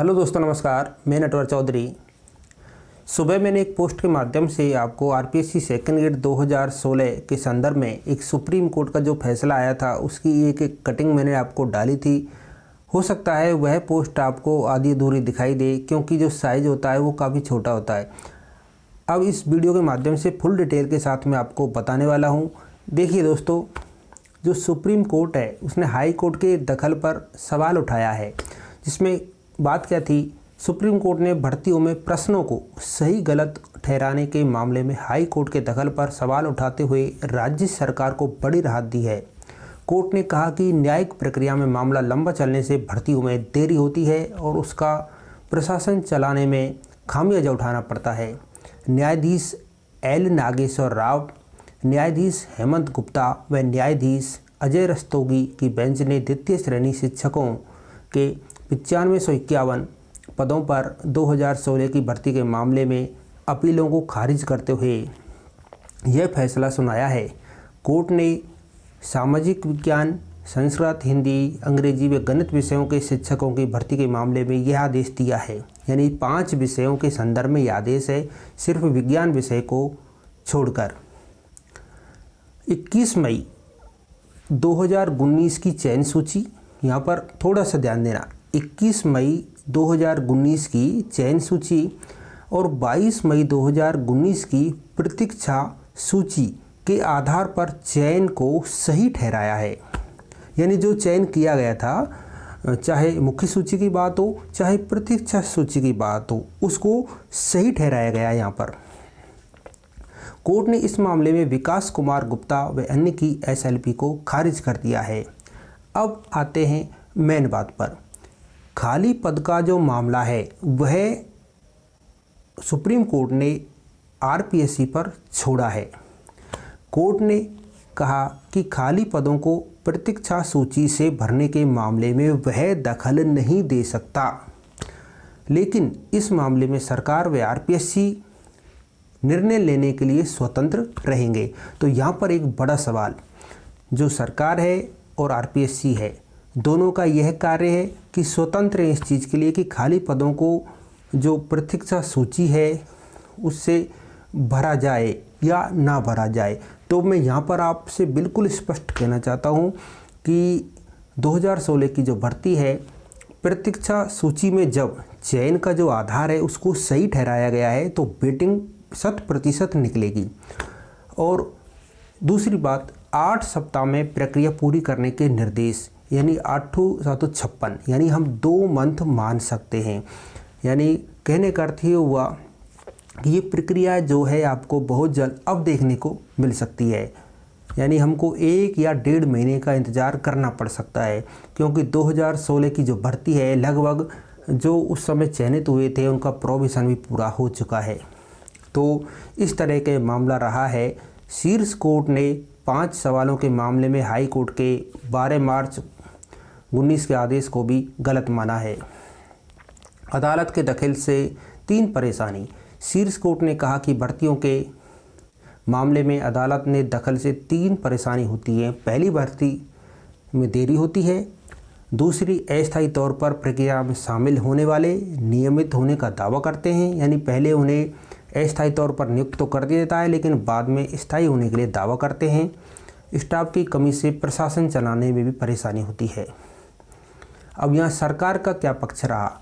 hello दोस्तों नमस्कार मैं नटवर चौधरी सुबह मैंने एक पोस्ट के माध्यम से आपको आरपीएससी सेकंड ग्रेड 2016 के संदर्भ में एक सुप्रीम कोर्ट का जो फैसला आया था उसकी एक एक कटिंग मैंने आपको डाली थी हो सकता है वह पोस्ट आपको आधी अधूरी दिखाई दे क्योंकि जो साइज़ होता है वो काफ़ी छोटा होता है अब इस वीडियो के माध्यम से फुल डिटेल के साथ मैं आपको बताने वाला हूँ देखिए दोस्तों जो सुप्रीम कोर्ट है उसने हाई कोर्ट के दखल पर सवाल उठाया है जिसमें बात क्या थी सुप्रीम कोर्ट ने भर्तियों में प्रश्नों को सही गलत ठहराने के मामले में हाई कोर्ट के दखल पर सवाल उठाते हुए राज्य सरकार को बड़ी राहत दी है कोर्ट ने कहा कि न्यायिक प्रक्रिया में मामला लंबा चलने से भर्तियों में देरी होती है और उसका प्रशासन चलाने में खामियाजा उठाना पड़ता है न्यायाधीश एल नागेश्वर राव न्यायाधीश हेमंत गुप्ता व न्यायाधीश अजय रस्तोगी की बेंच ने द्वितीय श्रेणी शिक्षकों के पचानवे सौ इक्यावन पदों पर 2016 की भर्ती के मामले में अपीलों को खारिज करते हुए यह फैसला सुनाया है कोर्ट ने सामाजिक विज्ञान संस्कृत हिंदी अंग्रेजी व गणित विषयों के शिक्षकों की भर्ती के मामले में यह आदेश दिया है यानी पांच विषयों के संदर्भ में यह आदेश है सिर्फ विज्ञान विषय को छोड़कर 21 मई 2019 की चयन सूची यहाँ पर थोड़ा सा ध्यान देना 21 मई 2019 की चयन सूची और 22 मई 2019 की प्रतीक्षा सूची के आधार पर चयन को सही ठहराया है यानी जो चयन किया गया था चाहे मुख्य सूची की बात हो चाहे प्रतीक्षा सूची की बात हो उसको सही ठहराया गया यहाँ पर कोर्ट ने इस मामले में विकास कुमार गुप्ता व अन्य की एसएलपी को खारिज कर दिया है अब आते हैं मेन बात पर खाली पद का जो मामला है वह सुप्रीम कोर्ट ने आरपीएससी पर छोड़ा है कोर्ट ने कहा कि खाली पदों को प्रतीक्षा सूची से भरने के मामले में वह दखल नहीं दे सकता लेकिन इस मामले में सरकार व आरपीएससी निर्णय लेने के लिए स्वतंत्र रहेंगे तो यहाँ पर एक बड़ा सवाल जो सरकार है और आरपीएससी है दोनों का यह कार्य है कि स्वतंत्र हैं इस चीज़ के लिए कि खाली पदों को जो प्रतीक्षा सूची है उससे भरा जाए या ना भरा जाए तो मैं यहाँ पर आपसे बिल्कुल स्पष्ट कहना चाहता हूँ कि 2016 की जो भर्ती है प्रतीक्षा सूची में जब चयन का जो आधार है उसको सही ठहराया गया है तो बेटिंग शत प्रतिशत निकलेगी और दूसरी बात आठ सप्ताह में प्रक्रिया पूरी करने के निर्देश यानी आठों सातों छप्पन यानी हम दो मंथ मान सकते हैं यानी कहने का अर्थ ये हुआ कि ये प्रक्रिया जो है आपको बहुत जल्द अब देखने को मिल सकती है यानी हमको एक या डेढ़ महीने का इंतज़ार करना पड़ सकता है क्योंकि 2016 की जो भर्ती है लगभग जो उस समय चयनित हुए थे उनका प्रोविशन भी पूरा हो चुका है तो इस तरह के मामला रहा है शीर्ष कोर्ट ने पांच सवालों के मामले में हाई कोर्ट के 12 मार्च उन्नीस के आदेश को भी गलत माना है अदालत के दखल से तीन परेशानी शीर्ष कोर्ट ने कहा कि भर्तियों के मामले में अदालत ने दखल से तीन परेशानी होती है पहली भर्ती में देरी होती है दूसरी अस्थायी तौर पर प्रक्रिया में शामिल होने वाले नियमित होने का दावा करते हैं यानी पहले उन्हें अस्थायी तौर पर नियुक्त तो कर दिया जाता है लेकिन बाद में स्थायी होने के लिए दावा करते हैं स्टाफ की कमी से प्रशासन चलाने में भी परेशानी होती है अब यहाँ सरकार का क्या पक्ष रहा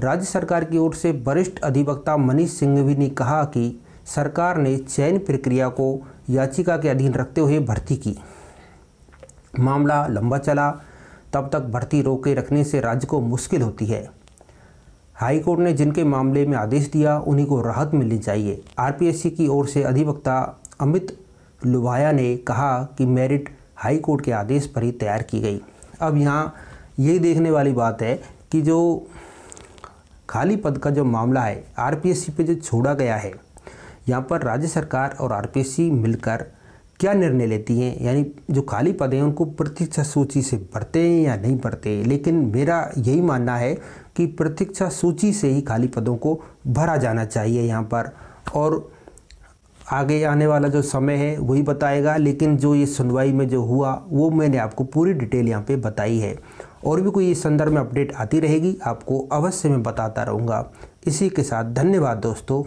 राज्य सरकार की ओर से वरिष्ठ अधिवक्ता मनीष सिंघवी ने कहा कि सरकार ने चयन प्रक्रिया को याचिका के अधीन रखते हुए भर्ती की मामला लंबा चला तब तक भर्ती रोके रखने से राज्य को मुश्किल होती है हाई कोर्ट ने जिनके मामले में आदेश दिया उन्हीं को राहत मिलनी चाहिए आरपीएससी की ओर से अधिवक्ता अमित लुभाया ने कहा कि मेरिट हाई कोर्ट के आदेश पर ही तैयार की गई अब यहाँ यही देखने वाली बात है कि जो खाली पद का जो मामला है आरपीएससी पे जो छोड़ा गया है यहाँ पर राज्य सरकार और आरपीएससी मिलकर क्या निर्णय लेती हैं यानी जो खाली पद हैं उनको प्रतीक्षा सूची से भरते हैं या नहीं भरते लेकिन मेरा यही मानना है कि प्रतीक्षा सूची से ही खाली पदों को भरा जाना चाहिए यहाँ पर और आगे आने वाला जो समय है वही बताएगा लेकिन जो ये सुनवाई में जो हुआ वो मैंने आपको पूरी डिटेल यहाँ पे बताई है और भी कोई इस संदर्भ में अपडेट आती रहेगी आपको अवश्य मैं बताता रहूँगा इसी के साथ धन्यवाद दोस्तों